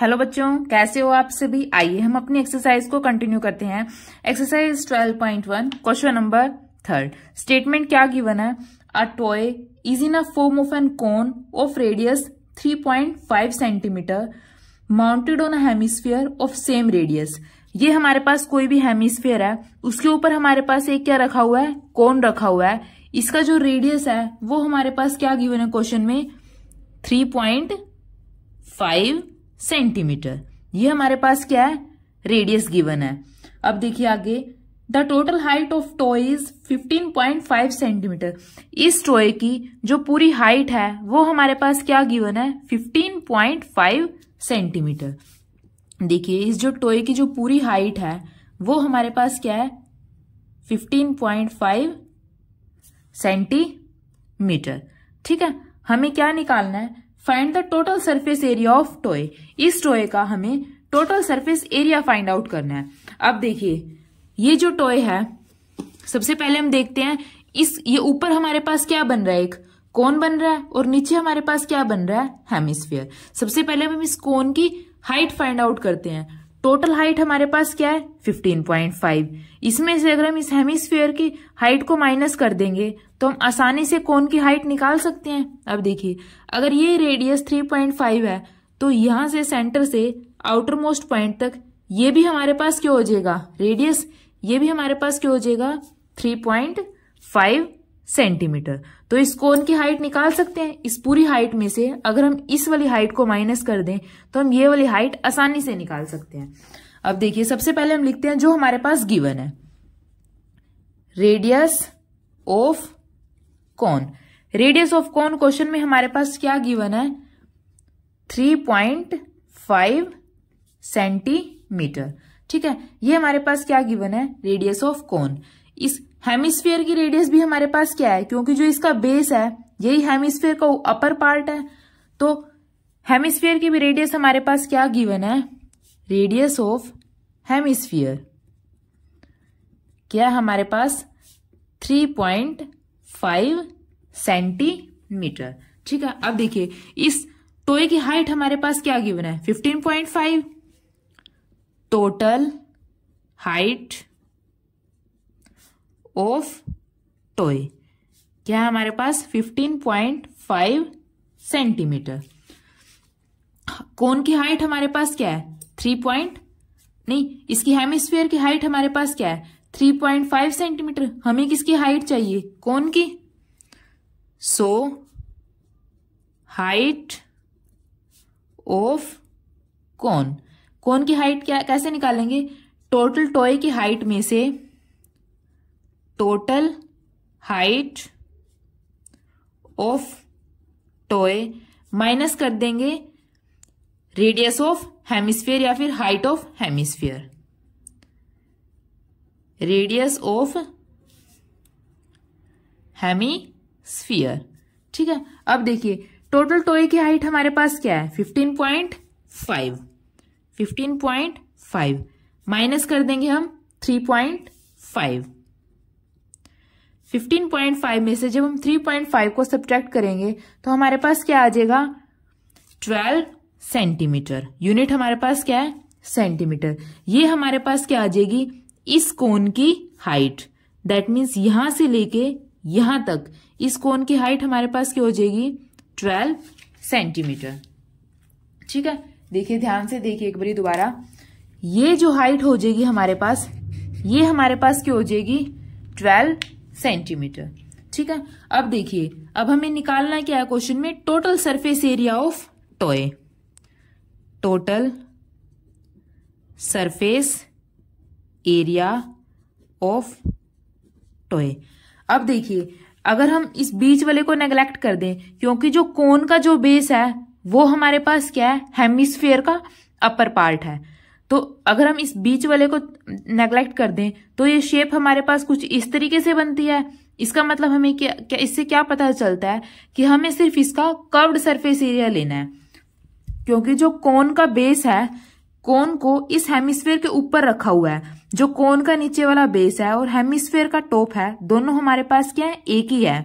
hello बच्चों कैसे हो आप सभी आइए हम अपनी एक्सरसाइज को कंटिन्यू करते हैं exercise 12.1 question number third statement क्या गिवन है a toy is in a form of an cone of radius 3.5 centimetre mounted on hemisphere of same radius ये हमारे पास कोई भी हेमिस्फीयर है उसके ऊपर हमारे पास एक क्या रखा हुआ है कोन रखा हुआ है इसका जो रेडियस है वो हमारे पास क्या गिवन है क्वेश्चन में थ्री पॉइंट फाइव सेंटीमीटर ये हमारे पास क्या है रेडियस गिवन है अब देखिए आगे the total height of toy is 15.5 centimetre इस टॉय की जो पूरी हाइट है वो हमारे पास क्या गिवन है 15.5 सेंटीमीटर देखिए इस जो टॉय की जो पूरी हाइट है वो हमारे पास क्या है 15.5 सेंटीमीटर ठीक है हमें क्या निकालना है find the total surface area of toy इस टॉय का हमें total surface area find out करना है अब देखिए ये जो टॉय है सबसे पहले हम देखते हैं इस ये ऊपर हमारे पास क्या बन रहा है एक कौन बन रहा है और नीचे हमारे पास क्या बन रहा है हेमिस्फीयर सबसे पहले हम इस कौन की हाइट फाइंड आउट करते हैं टोटल हाइट हमारे पास क्या है 15.5 इसमें से अगर हम इस हेमिस्फीयर की हाइट को माइनस कर देंगे तो हम आसानी से कोन की हाइट निकाल सकते हैं अब देखिए अगर ये रेडियस 3.5 है तो यहां से सेंटर से आउटर मोस्ट पॉइंट तक ये भी हमारे पास क्या हो जाएगा रेडियस ये भी हमारे पास क्या हो जाएगा फाइव सेंटीमीटर तो इस कोन की हाइट निकाल सकते हैं इस पूरी हाइट में से अगर हम इस वाली हाइट को माइनस कर दें तो हम ये वाली हाइट आसानी से निकाल सकते हैं अब देखिए सबसे पहले हम लिखते हैं जो हमारे पास गिवन है radius of cone radius of cone question में हमारे पास क्या गिवन है थ्री पॉइंट फाइव सेंटीमीटर ठीक है ये हमारे पास क्या गिवन है रेडियस ऑफ कौन इस हेमिस्फीयर की रेडियस भी हमारे पास क्या है क्योंकि जो इसका बेस है यही हेमिस्फीयर का अपर पार्ट है तो हेमिस्फीयर की भी रेडियस हमारे पास क्या गिवन है रेडियस ऑफ हेमिस्फीयर क्या हमारे पास थ्री पॉइंट फाइव सेंटीमीटर ठीक है अब देखिए इस टोए की हाइट हमारे पास क्या गिवन है fifteen point five total height of toy क्या है हमारे पास 15.5 सेंटीमीटर कौन की हाइट हमारे पास क्या है थ्री पॉइंट नहीं इसकी हेमिस्फेयर की हाइट हमारे पास क्या है थ्री पॉइंट फाइव सेंटीमीटर हमें किसकी हाइट चाहिए कौन की सो हाइट ऑफ कौन कौन की हाइट क्या कैसे निकालेंगे टोटल टॉय की हाइट में से total height of toy minus कर देंगे रेडियस ऑफ हेमिस्फीयर या फिर height of hemisphere radius of sphere ठीक है अब देखिए टोटल टोए की हाइट हमारे पास क्या है fifteen point five fifteen point five minus कर देंगे हम थ्री पॉइंट फाइव 15.5 में से जब हम 3.5 को सब्ट्रैक्ट करेंगे तो हमारे पास क्या आ जाएगा 12 सेंटीमीटर यूनिट हमारे पास क्या है सेंटीमीटर ये हमारे पास क्या आ जाएगी इस कोन की हाइट दैट मीन्स यहां से लेके यहां तक इस कोन की हाइट हमारे पास क्या हो जाएगी 12 सेंटीमीटर ठीक है देखिए ध्यान से देखिए एक बार दोबारा ये जो हाइट हो जाएगी हमारे पास ये हमारे पास क्या हो जाएगी ट्वेल्व सेंटीमीटर ठीक है अब देखिए अब हमें निकालना क्या है क्वेश्चन में total surface area of toy total surface area of toy अब देखिए अगर हम इस बीच वाले को नेग्लेक्ट कर दें क्योंकि जो कोन का जो बेस है वो हमारे पास क्या है हेमिस्फेयर का अपर पार्ट है तो अगर हम इस बीच वाले को नेग्लेक्ट कर दें तो ये शेप हमारे पास कुछ इस तरीके से बनती है इसका मतलब हमें क्या, क्या इससे क्या पता चलता है कि हमें सिर्फ इसका कर्व्ड सरफेस एरिया लेना है क्योंकि जो कोन का बेस है कोन को इस हेमिस्फेयर के ऊपर रखा हुआ है जो कोन का नीचे वाला बेस है और हेमिस्फेयर का टॉप है दोनों हमारे पास क्या है एक ही है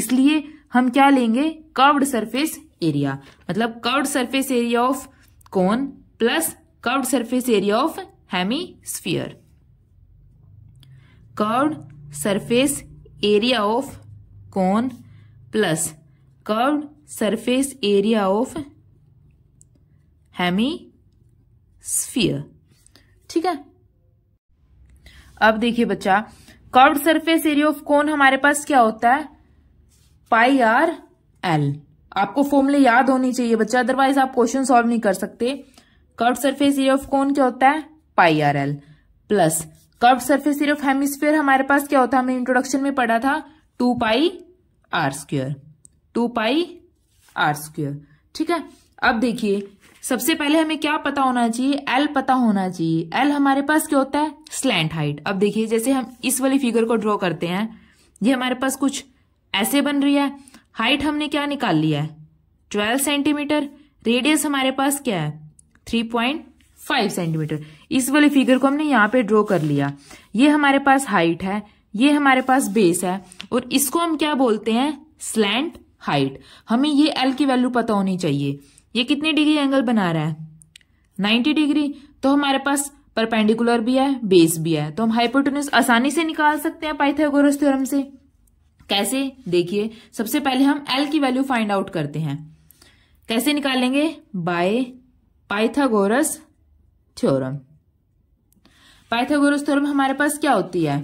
इसलिए हम क्या लेंगे कर्व्ड सरफेस एरिया मतलब curved surface area of cone plus area of hemisphere curved surface area of cone plus plus surface area of hemisphere ठीक है अब देखिए बच्चा कर्व सरफेस एरिया ऑफ कौन हमारे पास क्या होता है पाई आर एल आपको फॉर्मूले याद होनी चाहिए बच्चा अदरवाइज आप क्वेश्चन सॉल्व नहीं कर सकते कर्व सरफेस एरिया ऑफ कौन क्या होता है pi r l plus curve surface area of hemisphere हमारे पास क्या होता है हमने इंट्रोडक्शन में पढ़ा था two pi r square two pi r square ठीक है अब देखिए सबसे पहले हमें क्या पता होना चाहिए एल पता होना चाहिए एल हमारे पास क्या होता है स्लैंट हाइट अब देखिए जैसे हम इस वाली फिगर को ड्रॉ करते हैं ये हमारे पास कुछ ऐसे बन रही है हाइट हमने क्या निकाल लिया है ट्वेल्व सेंटीमीटर रेडियस हमारे पास क्या है थ्री पॉइंट फाइव सेंटीमीटर इस वाले फिगर को हमने यहाँ पे ड्रॉ कर लिया ये हमारे पास हाइट है ये हमारे पास बेस है और इसको हम क्या बोलते हैं स्लैंट हाइट हमें ये एल की वैल्यू पता होनी चाहिए ये कितने डिग्री एंगल बना रहा है 90 डिग्री तो हमारे पास परपेंडिकुलर भी है बेस भी है तो हम हाइपोटेन्यूस आसानी से निकाल सकते हैं पाइथागोरस थ्योरम से कैसे देखिए सबसे पहले हम एल की वैल्यू फाइंड आउट करते हैं कैसे निकालेंगे by Pythagoras theorem Pythagoras theorem हमारे पास क्या होती है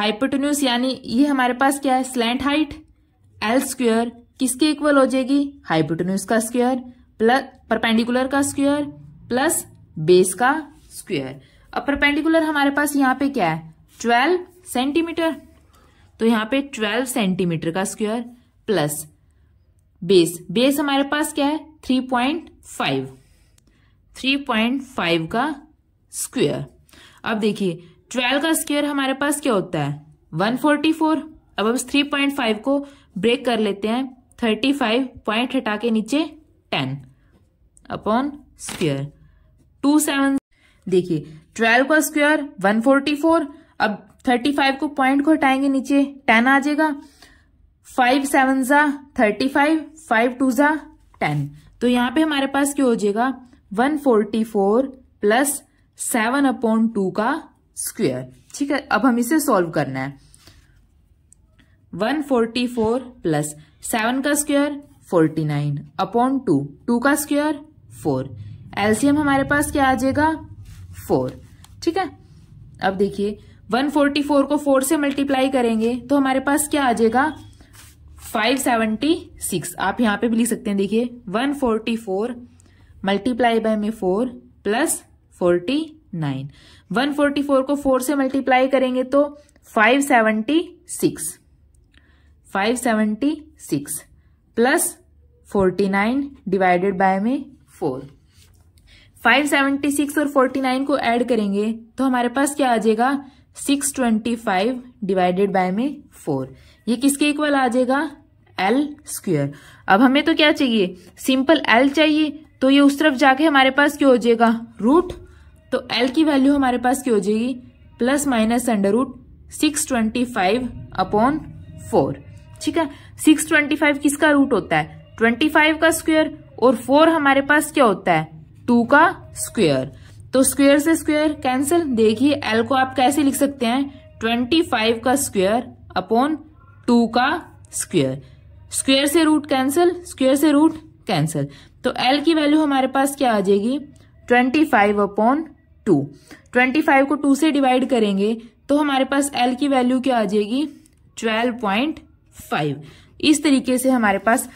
हाइपोटेन्यूस यानी ये हमारे पास क्या है स्लैंट हाइट एल स्क्वायर किसके इक्वल हो जाएगी हाइपोटेन्यूस का स्क्वायर प्लस परपेंडिकुलर का स्क्वायर प्लस बेस का स्क्वायर अब परपेंडिकुलर हमारे पास यहाँ पे क्या है ट्वेल्व सेंटीमीटर तो यहाँ पे ट्वेल्व सेंटीमीटर का स्क्वायर प्लस बेस बेस हमारे पास क्या है three point five three point five का स्क्वेयर अब देखिए ट्वेल्व का स्क्वेयर हमारे पास क्या होता है वन फोर्टी फोर अब हम थ्री पॉइंट फाइव को ब्रेक कर लेते हैं थर्टी फाइव पॉइंट हटा के नीचे ten upon square two seven देखिए ट्वेल्व का स्क्वेयर वन फोर्टी फोर अब थर्टी फाइव को पॉइंट को हटाएंगे नीचे टेन आ जाएगा फाइव सेवन जा थर्टी फाइव फाइव टू जा टेन तो यहां पे हमारे पास क्या हो जाएगा 144 प्लस सेवन अपॉन टू का स्क्वेयर ठीक है अब हम इसे सॉल्व करना है 144 प्लस सेवन का फोर्टी 49 अपॉन टू टू का स्क्वेयर फोर एलसीएम हमारे पास क्या आ जाएगा फोर ठीक है अब देखिए 144 को फोर से मल्टीप्लाई करेंगे तो हमारे पास क्या आ जाएगा फाइव सेवेंटी सिक्स आप यहाँ पे भी लिख सकते हैं देखिए one forty four multiply by में four plus forty nine one forty four को फोर से मल्टीप्लाई करेंगे तो five seventy six five seventy six plus forty nine divided by में फोर फाइव सेवेंटी सिक्स और फोर्टी नाइन को add करेंगे तो हमारे पास क्या आ जाएगा six twenty five divided by में फोर ये किसके इक्वल आ जाएगा एल स्क्वेयर अब हमें तो क्या चाहिए सिंपल एल चाहिए तो ये उस तरफ जाके हमारे पास क्या हो जाएगा रूट तो एल की वैल्यू हमारे पास क्या हो जाएगी plus minus under root six twenty five upon four ठीक है सिक्स ट्वेंटी फाइव किसका रूट होता है ट्वेंटी फाइव का स्क्वेयर और फोर हमारे पास क्या होता है टू का स्क्वेयर तो स्क्वेयर से स्क्वेयर कैंसिल देखिए एल को आप कैसे लिख सकते हैं ट्वेंटी फाइव का स्क्वेयर अपॉन टू का स्क्वेयर स्क्वेयर से रूट कैंसिल स्क्वेयर से रूट कैंसिल तो एल की वैल्यू हमारे पास क्या आ जाएगी twenty five upon two twenty five को टू से डिवाइड करेंगे तो हमारे पास एल की वैल्यू क्या आ जाएगी ट्वेल्व पॉइंट फाइव इस तरीके से हमारे पास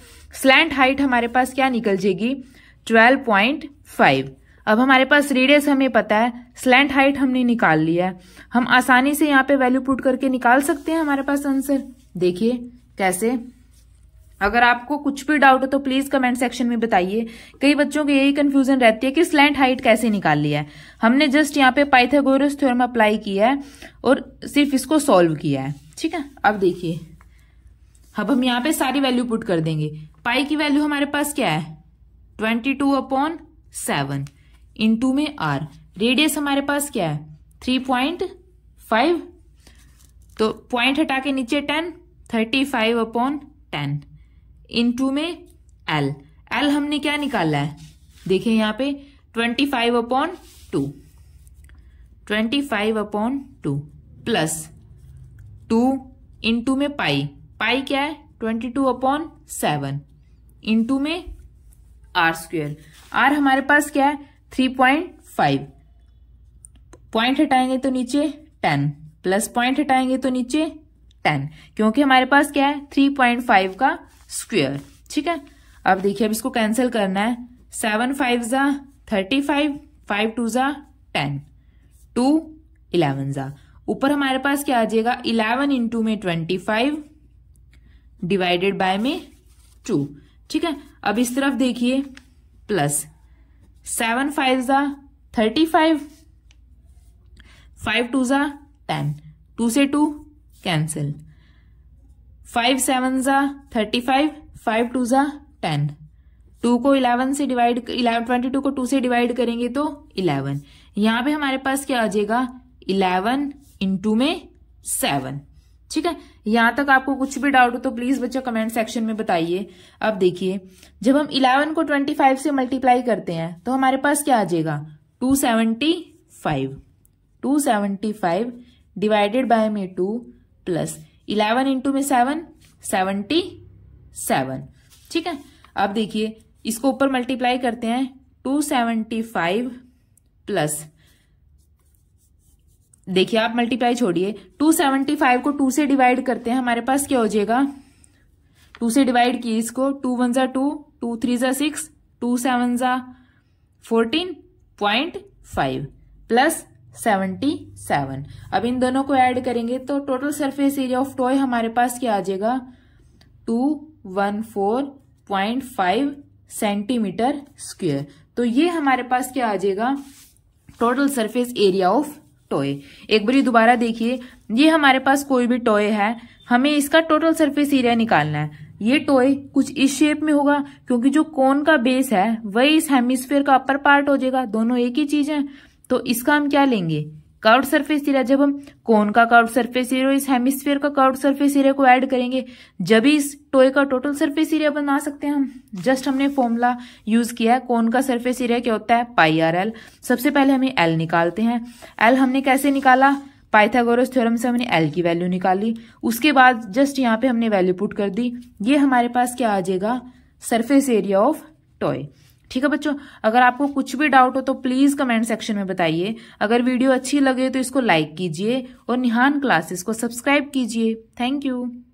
स्लैंट हाइट हमारे पास क्या निकल जाएगी ट्वेल्व पॉइंट फाइव अब हमारे पास रेडियस हमें पता है स्लैंट हाइट हमने निकाल लिया है हम आसानी से यहाँ पे वैल्यू पुट करके निकाल सकते हैं हमारे पास आंसर देखिए कैसे अगर आपको कुछ भी डाउट हो तो प्लीज कमेंट सेक्शन में बताइए कई बच्चों को यही कंफ्यूजन रहती है कि स्लैंट हाइट कैसे निकाल लिया है हमने जस्ट यहाँ पे पाइथागोरस थ्योरम अप्लाई किया है और सिर्फ इसको सॉल्व किया है ठीक है अब देखिए अब हम यहाँ पे सारी वैल्यू पुट कर देंगे पाई की वैल्यू हमारे पास क्या है twenty two upon seven into में आर रेडियस हमारे पास क्या है थ्री पॉइंट फाइव तो पॉइंट हटा के नीचे ten thirty five upon ten into में एल एल हमने क्या निकाला है देखिए यहाँ पे twenty five upon two twenty five upon two plus two into में पाई पाई क्या है twenty two upon seven into में आर स्क्वेयर आर हमारे पास क्या है थ्री पॉइंट फाइव पॉइंट हटाएंगे तो नीचे टेन प्लस पॉइंट हटाएंगे तो नीचे टेन क्योंकि हमारे पास क्या है थ्री पॉइंट फाइव का स्क्वेयर ठीक है अब देखिए अब इसको कैंसिल करना है सेवन फाइव ज़ा थर्टी फाइव फाइव टू ज़ा टेन टू इलेवन ज़ा ऊपर हमारे पास क्या आ जाएगा इलेवन इंटू में ट्वेंटी फाइव डिवाइडेड बाय में टू ठीक है अब इस तरफ देखिए प्लस सेवन फाइव ज़ा थर्टी फाइव फाइव टू ज़ा टेन टू से टू कैंसिल फाइव सेवन ज़ा थर्टी फाइव फाइव टू ज़ा टेन टू को इलेवन से डिवाइड इलेवन ट्वेंटी टू को टू से डिवाइड करेंगे तो इलेवन यहां पे हमारे पास क्या आ जाएगा इलेवन इंटू में सेवन ठीक है यहां तक आपको कुछ भी डाउट हो तो प्लीज बच्चों कमेंट सेक्शन में बताइए अब देखिए जब हम इलेवन को ट्वेंटी फाइव से मल्टीप्लाई करते हैं तो हमारे पास क्या आ जाएगा two seventy five two seventy five divided by में टू प्लस इलेवन इंटू में सेवन सेवनटी सेवन ठीक है अब देखिए इसको ऊपर मल्टीप्लाई करते हैं टू सेवेंटी फाइव प्लस देखिए आप मल्टीप्लाई छोड़िए टू सेवनटी फाइव को टू से डिवाइड करते हैं हमारे पास क्या हो जाएगा टू से डिवाइड किए इसको टू वन जा टू टू थ्री जा सिक्स टू सेवन जा fourteen point five plus seventy seven अब इन दोनों को ऐड करेंगे तो total surface area of toy हमारे पास क्या आ जाएगा two one four point five centimetre square तो ये हमारे पास क्या आ जाएगा total surface area of toy एक बार दोबारा देखिए ये हमारे पास कोई भी टॉय है हमें इसका टोटल सरफेस एरिया निकालना है ये टॉय कुछ इस शेप में होगा क्योंकि जो कोन का बेस है वही इस हेमिस्फेयर का अपर पार्ट हो जाएगा दोनों एक ही चीज है तो इसका हम क्या लेंगे कर्व सरफेस एरिया जब हम कोन का कर्व सरफेस एरिया इस हेमिस्फीयर का कर्व सरफेस एरिया को ऐड करेंगे जब ही इस टोए का टोटल सरफेस एरिया बना सकते हैं हम जस्ट हमने फॉर्मूला यूज किया है कोन का सरफेस एरिया क्या होता है पाई आर एल सबसे पहले हमें एल निकालते हैं एल हमने कैसे निकाला पाइथागोरस थ्योरम से हमने एल की वैल्यू निकाली उसके बाद जस्ट यहाँ पे हमने वैल्यू पुट कर दी ये हमारे पास क्या आ जाएगा सरफेस एरिया ऑफ टॉय ठीक है बच्चों अगर आपको कुछ भी डाउट हो तो प्लीज कमेंट सेक्शन में बताइए अगर वीडियो अच्छी लगे तो इसको लाइक कीजिए और निहान क्लासेस को सब्सक्राइब कीजिए थैंक यू